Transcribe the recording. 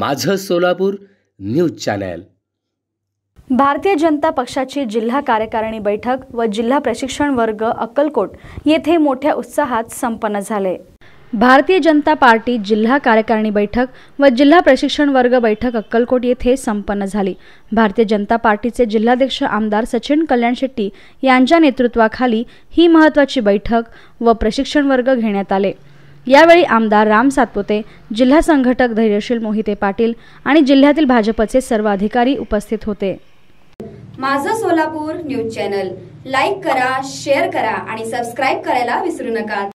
माझं Solapur news channel भारतीय जनता पक्षाची जिल्हा कार्यकारिणी बैठक व जिल्हा प्रशिक्षण वर्ग अक्कलकोट येथे मोठ्या उत्साहात संपन्न झाले भारतीय जनता पार्टी जिल्हा कार्यकारिणी बैठक व जिल्हा प्रशिक्षण वर्ग बैठक अक्कलकोट येथे संपन्न झाली भारतीय जनता पार्टीचे जिल्हाध्यक्ष आमदार सचिन कल्याण शेट्टी यांच्या नेतृत्वाखाली ही महत्त्वाची बैठक व प्रशिक्षण वर्ग घेण्यात आले यावेळी आमदार राम सातपुते जिल्हा संघटक धैर्यशील मोहिते पाटील आणि जिल्ह्यातील भाजपचे सर्व अधिकारी उपस्थित होते माझं सोलापूर न्यूज चॅनल लाईक करा शेअर करा आणि सबस्क्राईब करायला विसरू नका